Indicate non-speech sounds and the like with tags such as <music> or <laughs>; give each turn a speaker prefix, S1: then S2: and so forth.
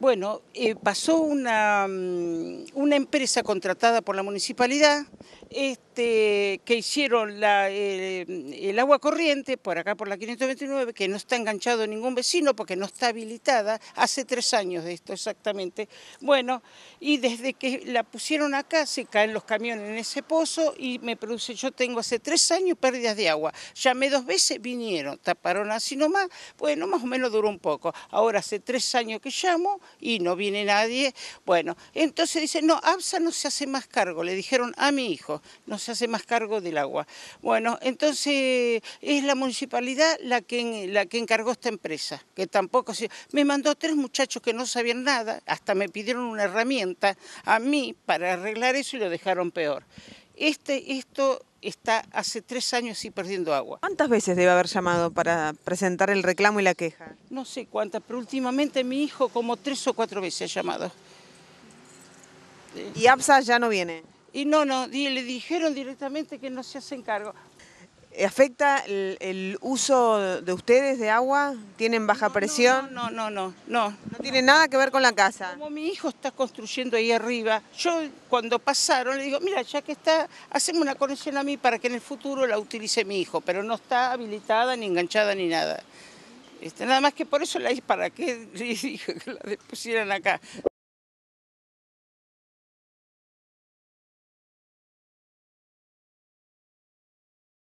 S1: Bueno, eh, pasó una, mm, una, empresa contratada por la municipalidad. Este, que hicieron eh, el agua corriente, por acá por la 529, que no está enganchado ningún vecino porque no está habilitada, hace tres años de esto exactamente. Bueno, y desde que la pusieron acá se caen los camiones en ese pozo y me produce, yo tengo hace tres años pérdidas de agua. Llamé dos veces, vinieron, taparon así nomás, bueno, más o menos duró un poco. Ahora hace tres años que llamo y no viene nadie. Bueno, entonces dice, no, ABSA no se hace más cargo, le dijeron a mi hijo, no se hace más cargo del agua. Bueno, entonces es la municipalidad la que, la que encargó esta empresa, que tampoco se... Me mandó tres muchachos que no sabían nada, hasta me pidieron una herramienta a mí para arreglar eso y lo dejaron peor. Este, esto está hace tres años y perdiendo agua. ¿Cuántas
S2: veces debe haber llamado para presentar el reclamo y la queja?
S1: No sé cuántas, pero últimamente mi hijo como tres o cuatro veces ha llamado. ¿Y APSA ya no viene? Y no, no, le dijeron directamente que no se hacen cargo. Eh, ¿Afecta el,
S2: uso de ustedes de agua? ¿Tienen baja presión?
S1: No, no, no, no, no. No tiene nada que ver con la casa. Como mi hijo está construyendo ahí arriba, yo cuando pasaron le digo, mira, ya que está, hacemos una conexión a mí para que en el futuro la utilice mi hijo, pero no está habilitada, ni enganchada, ni nada. Este, nada más que por eso la hice, para que <laughs> que la pusieran acá.